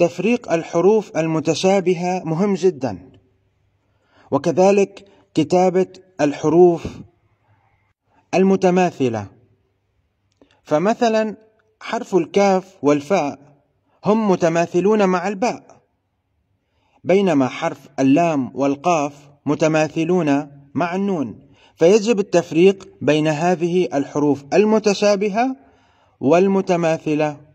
تفريق الحروف المتشابهة مهم جدا وكذلك كتابة الحروف المتماثلة فمثلا حرف الكاف والفاء هم متماثلون مع الباء بينما حرف اللام والقاف متماثلون مع النون فيجب التفريق بين هذه الحروف المتشابهة والمتماثلة